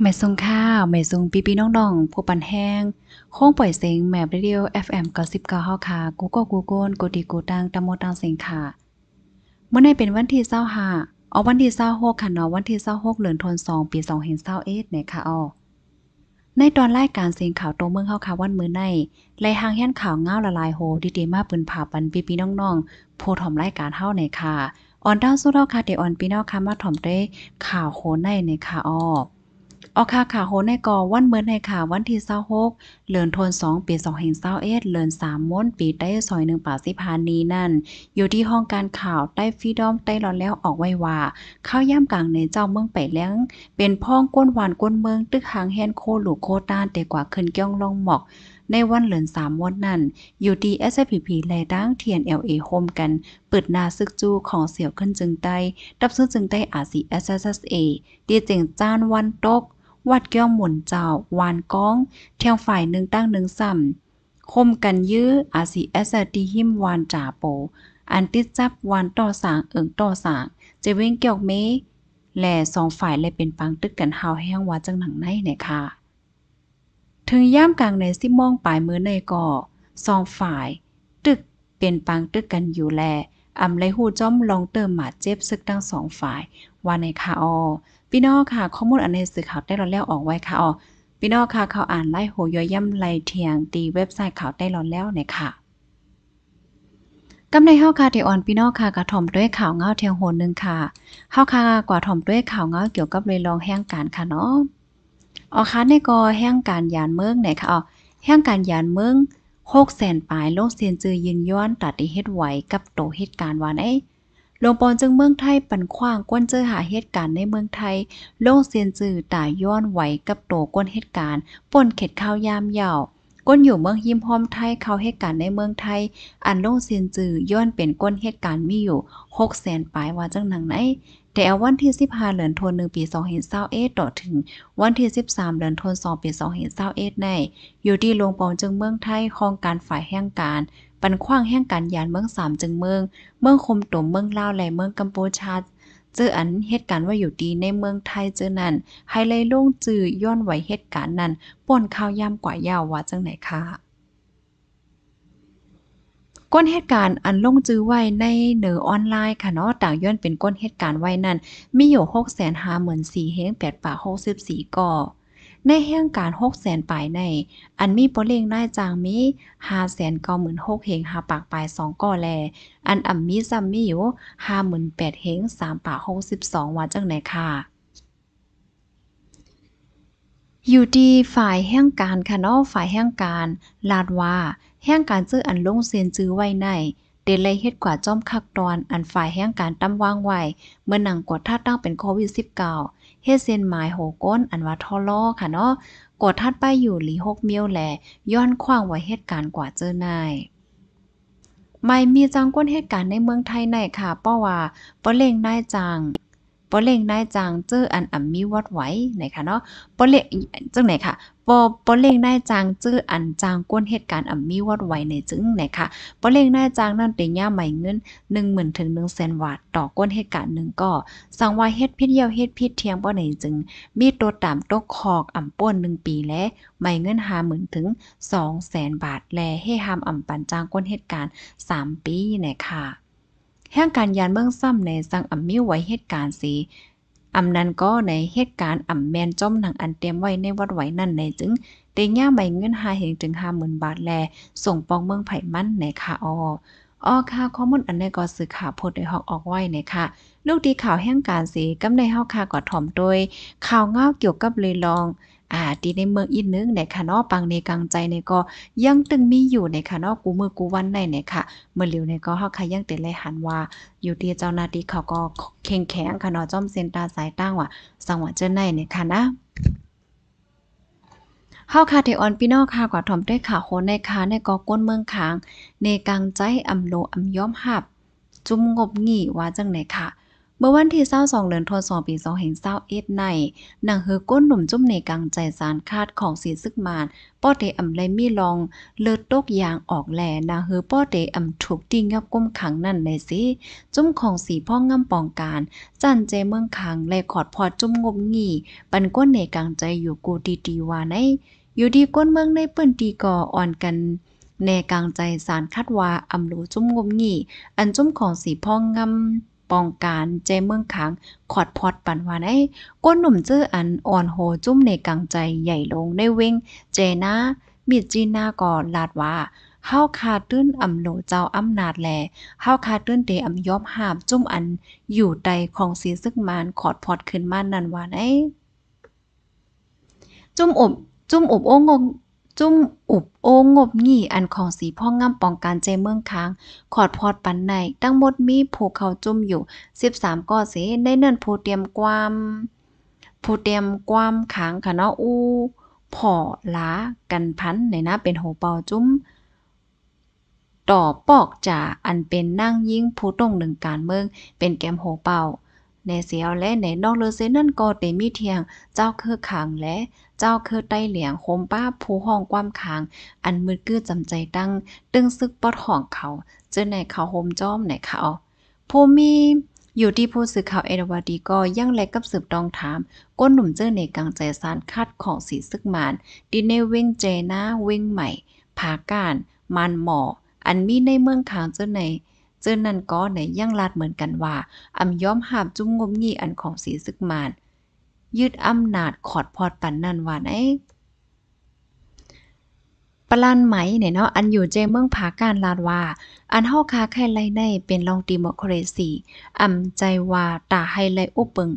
แม่ทรงข้าวแม่ทรงปีปีน้องน้องผู้ปันแห้งโค้งปล่อยเสียงแมบเรียว FM กสิบเก้าฮาค่ะกูก็กูโกนกูดีกูตังตะโมตังเสียงค่ะเมื่อในเป็นวันที่เศร้าหาเอาวันที่เศร้าหกค่ะเนาะวันที่เศร้าหกเหลือนทนสองปีสองเห็นเศร้าเอ็ดเนี่ยค่ะอ๋อในตอนรายการเสียงข่าวตรงเมืองเฮาค่ะวันมื้อในไล่หางแห่นข่าวเงาละลายโฮดีเดมาปืนผ่าปันปีปีน้องน้อผู้ถอมรายการเฮาเนี่ยค่ะ ออนดาวสู้เฮาค่ะ เดออนปีน้องค่ะมาถอมได้ข่าวโคในเนี่ยค่ะอ๋อออกค่าขาโหในกอวันเมือนในขาวันที่เศร้าหกเลือนทนสองปีสองแห่งเศร้าเอ็ดเลือนสามม้นปีได้ซอยหนึ่งป่าสิพานีนั่น อยู่ที่ห้องการข่าว ใต้ฟีดอมใต้ร้อนแล้วออกไว้ว่าข้าวย่ำกลางในเจ้าเมืองไปเลี้ยงเป็นพ้องก้นหวานก้นเมือง ตึกหางแฮนโคหลูโคตานแต่กว่าขึ้นเกี้ยงลองหมอก ในวันเหลือนสามวันนั้น อยู่ดี SPP แลดังเทียน LA โฮมกัน เปิดนาซึกจูของเสี่ยวขึ้นจึงใต้ดับซึ่งจึงใต้อาซี SSA ดีเจงจ้านวันตกวัดเกี้ยวหมุนเจ้าวานก้องเที่ยงฝ่ายหนึ่งตั้งหนึ่งซ้ำคมกันยื้ออาศีแอสตีหิมวานจ่าโป อันติดจับวานต่อสางเอิงต่อสางจะเว้งเกี่ยวเมแหลสองฝ่ายเลยเป็นปังตึกกันเฮาแห้งวัดจังหนังในเนี่ยค่ะ ถึงย่ามกลางในซิมองปลายมือในก่อสองฝ่าย ตึกเป็นปังตึกกันอยู่แล อำไลหูจ้อมลองเติมหมาเจ็บซึกทั้งสองฝ่ายว่าในคาออพี่น้องค่ะข้อมูลอันในสื่อข่าวได้รอนแล้วออกไว้ค่ะอ๋อพี่น้องค่ะเขาอ่านไล่โหย่อยย่ำไล่เทียง ตีเว็บไซต์ข่าวได้รอนแล้วเนี่ยค่ะกำในเฮาคาเทออนพี่น้องค่ะกระถ่อมด้วยข่าวเงาเทียงโหนนึงค่ะเฮาคากว่าถ่อมด้วยข่าวเงาเกี่ยวกับเรย่องแห้งการค่ะเนาะอ๋อค่ะในกอแห้งการยานเมืองไ่ยค่ะอ๋อแห้งการยานเมืองหกแสนปลายโลกเซียนจือยืนย้อนตัดที่เฮ็ดไหวกับโตเฮ็ดการวานไอ้ลงปอนจึงเมืองไทยปันคว้างก้นเจอหาเหตุการณ์ในเมืองไทยลงเซียนจือตายย้อนไหวกับโตก้นเหตุการณ์ป่นเข็ดข้าวยามเหย่วก้นอยู่เมืองยิ้มพร้อมไทยเขาเหตุการณ์ในเมืองไทยอันลงเซียนจือย้อนเป็นก้นเหตุการณ์มีอยู่หกแสนปลายว่าจังหนังไหนแต่อวันที่สิบห้าเดือนทวนหนึ่งปีสองเเห็นศร้าเอ็ดต่อถึงวันที่สสิบามเดือนทวนสองปีสองเเห็นศร้าเอ็ดในอยู่ที่โรงปองจึงเมืองไทยคลองการฝ่ายแห่งการปันขว้างแห่งการยานเมืองสามจึงเมือง เมืองคมตมเมืองลาวและเมืองกัมพูชาเจออันเหตุการณ์ว่าอยู่ดีในเมืองไทยเจอนั่นไฮไลท์ลงจื้อย้อนไหวเหตุการณ์นั้นป่นข่าวย่ำกว่ายาวว่าจังไหนคะก้นเหตุการณ์อันลงจื้อไว้ในเนอออนไลน์ค่ะเนาะต่างย้อนเป็นก้นเหตุการณ์ไว้นั้นมีอยู่6 5 0นสี4เฮง8ป่า64ก่อในเฮงการ6แสนปลายในอันมีปเลงได้จางมี5แสนเก้าหมื่นหกเฮงหาปากปลายสองก่อแลอันอ่ำมีซ้ำมีอยู่ห้าหมื่นแปดเฮงสามปากหกสิบสองว่าจังไหนค่ะอยู่ดีฝ่ายแห่งการค่ะเนาะฝ่ายแห่งการลาดว่าแห่งการจื้ออันลงเซียนจื้อไว้ใน เดลเลยเฮ็ดกว่า จ้อมคักตอนอันฝ่ายแห่งการตั้วางไว้เมื่อนังกดท่าตั้งเป็นโควิด -19 เฮ็ดเซียนหมายโหก้น อันว่าทอลอค่ะเนาะกดทัดไปอยู่หลีหกเมียวแหลย้อนคว้างไว้เหตุการณ์กว่าเจอนาย ไม่มีจังก้นเหตุการณ์ในเมืองไทยในค่ะ ป้อว่าปะเล่งนายจังปะเล่งนายจังเจออันอ่ำมีวัดไหวไหนคะเนาะปะเล่งจังไหนค่ะบ่บ่เล่งนายจางจื้ออันจางก้นเหตุการณ์อ่ำมีวอดไว้ในจึงนะคะบ่เล่งนายจางนั่นเต็ย่าใหม่เงิน1 0,000ถึง1 0 0 0 0บาทต่อก้นเหตุการณ์หนึ่งก็ สั่งว่าเฮ็ดผิดเยี่ยวเฮ็ดผิดเทียงบ่ไหนจึงมีตัวตามตกคอกอ่ำป้น 1 ปีและใหม่เงิน50,000ถึง200,000 บาท และให้หามอ่ำปันจางก้นเหตุการณ์3ปีนะคะแห่งการยานเมืองซ้ำในสังอ่ำมีไว้ เหตุการณ์สีอำนั้นก็ในเหตุการณ์อำแมนจ้อมหนังอันเตรียมไว้ในวัดไหวนั่นในจึงเตย่าใบเงินหาเหงถึงห้าหมื่นบาทแล ส่งปองเมืองไผ่มั่นในค่ะอออค่ะข้อมูลอันในก็สื่อข่าวโพดในหอกออกไว้ในค่ะ ลูกดีข่าวแห่งการสีกำในเฮาค่ะก็ถ่อมโดยข่าวเงาเกี่ยวกับเลยลองอ่าดีในเมืองอีกนึงในค่ะเนาะปังในกลางใจในก็ยังตึงมีอยู่ในค่ะเนาะกูเมือกูวันในในค่ะ เมื่อเร็วในก็เฮาค่ะยังเตเลยหันว่า อยู่ที่เจ้าหน้าที่เขาก็เข็งแข็งค่ะเนาะจ้อมเซ็นตาสายตั้งว่าสังหวะเจ้าในในค่ะนะเฮาค่ะเทออนพี่น้องค่ะกว่าทอมด้วยค่ะโคในค่ะในก็ก้นเมืองค้าง ในกลางใจอำโลอำยอมหับจุ่มงบงี่ว่าจังไหนค่ะเมื่อวันที่22เดือนธันวาคมปีเอ็ดในหนังเฮือก้นหนุ่มจุ่มในกลางใจสารคาดของสีซึกมานป้อเตอำไลมีลอง เลือดตกยางออกแหล่นางเฮือป้อเตอำถูกดิ่งยับก้มขังนั่นในสิ จุ่มของสีพ่องง่ปองการ จันเจเมืองขังและขอดพอจุ่มงบงี่ ปันก้นในกลางใจอยู่กูดีดีวาใน อยู่ดีก้นเมืองในเปิ้นตีก่ออ่อนกันแนกลางใจสารคัดว่าอำู้จุ่มงบงี่ อันจุ่มของสีพ่องง่ปองการใจเมืองขังขอดพอดปันวานไอ้ก้นหนุ่มจื้ออันอ่อนโหจุ้มในกลางใจใหญ่ลงได้เว้งเจนะมีจีนาก่อนลาดว่าเฮาคาตื้นอำโลเจ้าอำนาจแลเฮาคาตื้นเตอำยอมหาบจุ้มอันอยู่ใดของสีซึกมานขอดพอดขึ้นมานั่นว่าไอ้จุ้มอบจุ้มอบโอ้งงจุ้มอุบโองบหยี่ อันของสีพ่องงามปองการเจเมืองค้างขอดพอดปันในตั้งหมดมีผู้เขาจุ้มอยู่ 13ก้อเสได้เนินผู้เตรียมความผู้เตรียมความค้างค่ะนะอู้่อลากันพันในนะเป็นโหเปาจุ้มต่อปอกจากอันเป็นนั่งยิ่งผู้ตรงหนึ่งการเมืองเป็นแกมโหเป่าในเสียวและในนอกเลือเซนั่นก็เตมีเทียงเจ้าคือขังและจ้าคือใต้เหลียงโคมป้าผู้ห้องความคางอันมืดกื้อจำใจตั้งตึงซึกปอดห้องเขา เจอในเขาโฮมจ้อมไหนเขาผู้มี อยู่ที่ ผู้สื่อข่าวเอรวาดีก็ ยัง แลกกับสืบตองถาม ก้นหนุ่มเจ้อในกลางใจ สารคัดของสีซึกมานดิเนเวงเจนะเวงใหม่ผาการมันหมออันมีในเมืองขางเจ้อในเจ้อนั่นก็ในยังลาดเหมือนกันว่าอำย้อมหาบจุ้มงมงี่อันของสีซึกมานยึดอำนาจขอดพอตันนั่นว่าไอ้ปลานไหมเนี่ยเนาะอันอยู่เจเมืองผาการลาดว่า อันเฮาคาแค่ไรในเป็นลองดิโมคราซีอำใจว่าตาให้ไรอุปึง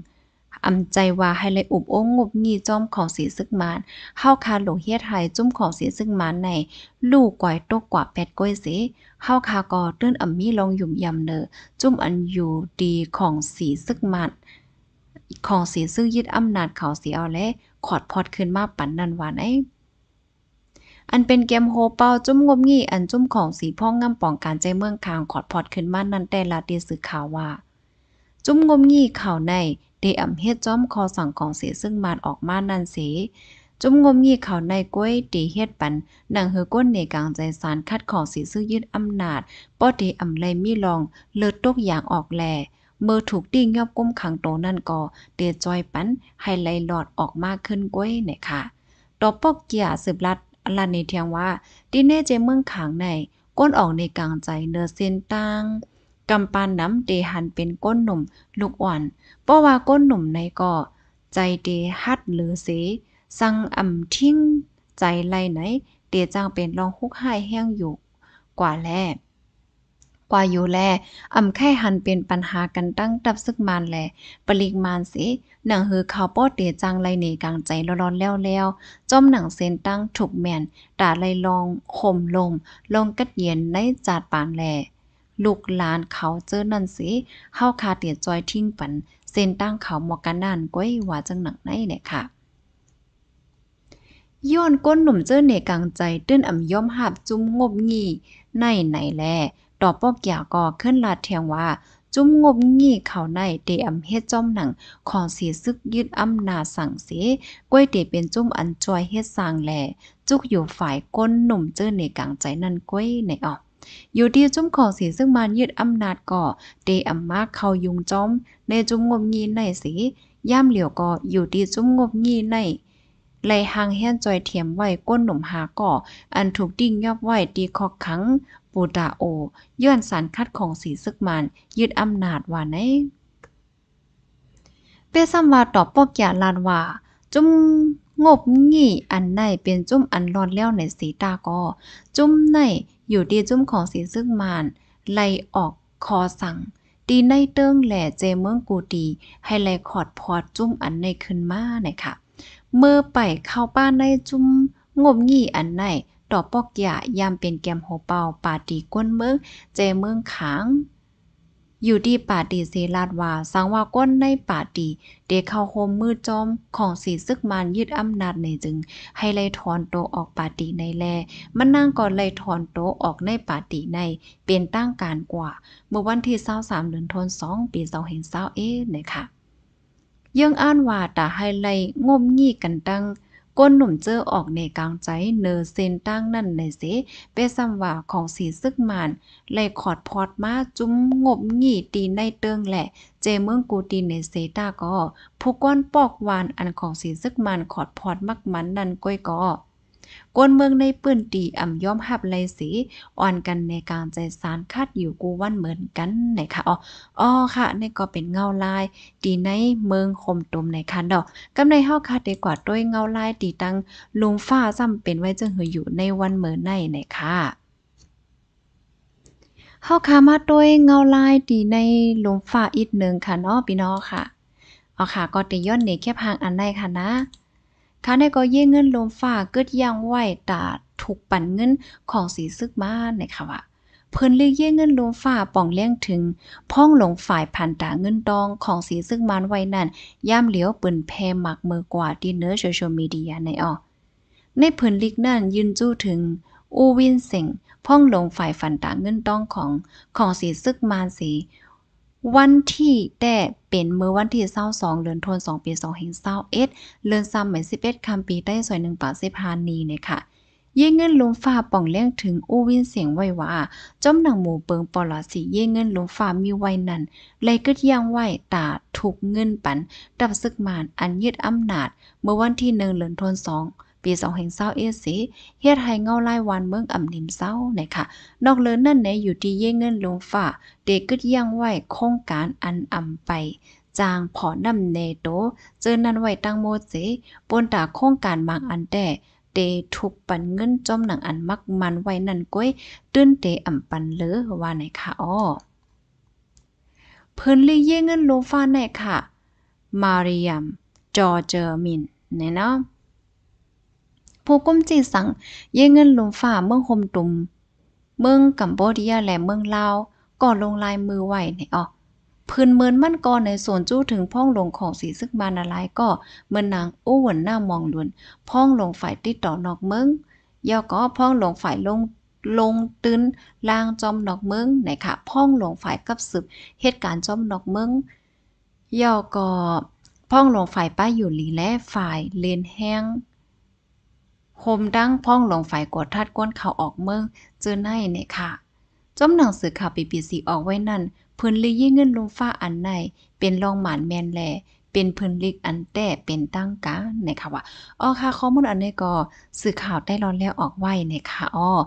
อำใจว่าให้ไรอุบโอ้งบงีจ้อมของสีซึกมานเฮาคาหลงเฮ็ดไทยจุ้มของสีซึกมานใน ลูกก๋อยตกกว่าแปดก้อยเสเฮาคาก็ตื้นอำมีลองหยุ่มยำเนอจุ้มอันอยู่ดีของสีซึกมานของสีซึ่งยึดอำนาจเขาสีเอาและขอดพอดขึ้นมาปั่นนันวานไออันเป็นเกมโฮเป้าจุ้มงบงี้อันจุ้มของสีพ่องงำป่องการใจเมืองคางขอดพอดขึ้นมานั่นแต่ละตีสื่อข่าวว่า จุ้มงบงี้ข่าวในเดอำเฮ็ดจ้อมคอสั่งของเสียซึ่งมาดออกมานั่นเสียจุ้มงมงี้ข่าวในก้วยตีเฮ็ดปันนังเฮอก้นในกลางใจสารคัดของสีซึ่งยึดอำนาจป้อตีอำไลมีลองเลิศตกอย่างออกแลเมื่อถูกดิ้งยอบก้มขังโตนั่นก็เตจอยปันให้ไหลหลอดออกมากขึ้นก้วยนะคะต่อปอกเกียสืบลัดลันในเทียงว่าดิเน่เจเมืองขังในก้นออกในกลางใจเนื้อเส้นตั้งกำปานน้ำเตหันเป็นก้นหนุ่มลูกอ่อนเพราะว่าก้นหนุ่มในก็ใจเตฮัดหรือเสสังอ่ำทิ้งใจไหลไหน เตจังเป็นรองฮุกห้แห้งอยู่ กว่าแลกว่าอยู่แลอ่ำไข้หันเป็นปัญหากันตั้งตับซึกมานแลปลิกมานสิ หนังหือเขาป้อเตจังไรหนีกลางใจร้อนๆแล้ว ๆ จมหนังเส้นตั้งถูกแม่น ตาไรลลองข่มลมลงกัดเย็นในจาดปานแลลูกหลานเขาเจอนั่นสิเฮาคาเตียจอยทิ้งปันเส้นตั้งเขาหมอกกันนั่นก้อยว่าจังหนังไหนเนี่ยค่ะ ย้อนก้นหนุ่มเจอเนกลางใจตื้นอ่ำย่อมหับจุ้มงบงี่ในไหนแลดอป้อเกียก็ขึ้นลาดเทียงว่า จุ้มงบงี่เขาในเตอำเฮ็ดจ้อมหนังของเสียซึกยึดอำนาจสั่งเสก้วยเตเป็นจุ้มอันจอยเฮ็ดสร้างแลจุกอยู่ฝ่ายก้นหนุ่มเจอในกลางใจนั่นก้วยในออกอยู่ที่จุ้มของสีซึ่งมันยึดอำนาจก่อ เตอำมาเข้ายุงจ้อม ในจุ้มงบงีในสีย่ำเหลียวก็อยู่ที่จุ้มงบงีในไหลหางแห่นจอยเทียมไว้ก้นหนุ่มหาก่ออันถูกดิ่งยอบไว้ตีคอกขังปูตาโอย้อนสารคัดของสีซึกมันยึดอำนาจ ว่าในเป้ซ้ำว่าตอบปอก่ลานว่า จุ้มงบงี่ อันในเป็นจุ้มอันรอนแล้ว ในสีตาก็ จุ้มในอยู่ ดี จุ้มของสีซึ่งมันไลออกคอสั่ง ดีในเติ้งแหล่เจเมืองกูดีให้ไลขอดพอดจุ้มอันในขึ้น มาเนี่ยค่ะเมื่อไปเข้าป้านในจุ้มงบงี่อันในต่อปอกยายามเป็นแกมโหเป่าปาตีก้นเมืองเจเมืองขางอยู่ที่ปาตีเซลาดว่าสังว่าก้นในปาตีเดเข้าโฮมมือจอมของสีซึกมันยึดอำนาจในจึง ให้ไล่ถอนโตออกปาตีในแลมันนั่งก่อนไล่ถอนโตออกในปาตีในเป็นตั้งการกว่า เมื่อวันที่23เดือนธันวาคมปี2021นะคะยังอ่านว่าตาไฮไลงมงี้กันตั้งก้นหนุ่มเจอออกในกลางใจเนอเซนตั้งนั่นในเสเปซ้ำว่าของสีซึกมานเลยขอดพอดมาจุ้มงบหงี้ตีในเติงแหละ เจเมืองกูตีในเซตาก็ผู้ก้อนปอกวานอันของสีซึกมานขอดพอดมักมันนั่นก้อยก็กวนเมืองในปื้นตีอ่ำย่อมหับไลสี อ่อนกันในการใจสารคาดอยู่กูวันเหมือนกันไหนคะอ๋ออ๋อค่ะนี่ก็เป็นเงาลายตีในเมืองคมตุมในคันดอกกำในห้าคาเดีกว่าด้วยเงาลายตีตังลุงฟ้าจำเป็นไว้จึงหืออยู่ในวันเหมือนในไหนคะเ้าคาะมาด้วยเงาลายตีในลมฝ้าอีกหนึ่งค่ะเนาะพี่น้องค่ะเอาค่ะก็ตีย้อนในแค่พางอันได้ค่ะนะค้าในก็เย่เงินลมฝ่าเกิดยังไหวตาถูกปั่นเงินของสีซึกมาในคคะว่าเพิ่นเลือกเย่เงินลมฝ่าป่องเลี้ยงถึงพ่องหลงฝ่ายผ่านตาเงินตองของสีซึกมานไว้นั่นย่มเหลียวปืนแพหมักมือกว่าดีเนอร์โซเชียลมีเดียในออในเพิ่นลิกนั่นยืนจู้ถึง อูวินเส็งพ่องหลงฝ่ายฝันตาเงินตองของของสีซึกมานสีวันที่ แต่ เป็นเมื่อวันที่เศร้าสองเดือนธันสองปีสองเฮงเศร้าเอ็ดเลือนซ้ำเหมือนสิบเอ็ดคำปี ได้สวยหนึ่งป่าสพานีเนี่ยค่ะ เย่เงินลุมฟ้าป่องเลี้ยงถึงอู้วินเสียง ไวว่าจอม หนัง หมู เปิงปลอสีเย่เงินลุมฟ้า มีไว้ นั่นเลยกึดยัางไหวตาถูกเงินปันดับซึกมาน อันยึดอำนาจ เมื่อวันที่หนึ่งเลือนธันสองปี2021เฮ็ดให้เงาไล่วันเมืองอ่ำนิ่มเศร้าเนี่ยค่ะ นอกเลินนั่นเนี่ยอยู่ที่เย่เงินลงฝ่าเด็กกึดย่างไหวโครงการอันอ่ำไป จางพอนำเนโตเจอนันไหวตั้งโมเสปนตาโครงการบางอันแต่เตถูกปันเงินจอมหนังอันมักมันไว้นั่นก้อยตื้นเตอ่ำปันเลอว่าไหนค่ะอ้อเพิ่นเลยเย่เงินลงฟ้าแน่ค่ะ มาริยมจอเจอร์มินเนาะผู้กุมจีสัง เยเงินลุมฝ่าเมืองโฮมตุมเมืองกัมโบเดียและเมืองลาวก่อลงลายมือไหวในออกพื้นเมินมั่นกอในส่วนจู้ถึงพ้องหลงของสีซึกมานาลายก็เมือนนางอู้หวนหน้ามองลุนพ้องหลงฝ่ายติดต่อนอกเมืองย่อก็พ้องหลงฝ่ายลงลงตื้นลางจอมนอกเมืองไหนค่ะพ้องหลงฝ่ายกับสืบเหตุการณ์จอมนอกเมืองย่อก็พ้องหลงฝ่ายป้าอยู่ลีและฝ่ายเลนแห้งโฮมดังพ่องหลงฝ่ายกดทัดก้นเขาออกเมืองจื้อในเนี่ยค่ะ จมหนังสือข่าวปีปีสีออกไว้นั่นพื้นลียี่เงินลุงฟ้าอันหน เป็นรองหมานแมนแลเป็นพื้นลิกอันแต่เป็นตั้งกะนคคะว่าอ๋อค่ะ ข้อมูลอันนี้ก็ สื่อข่าวได้ร้อนแล้วออกไว้นคคะอ๋อ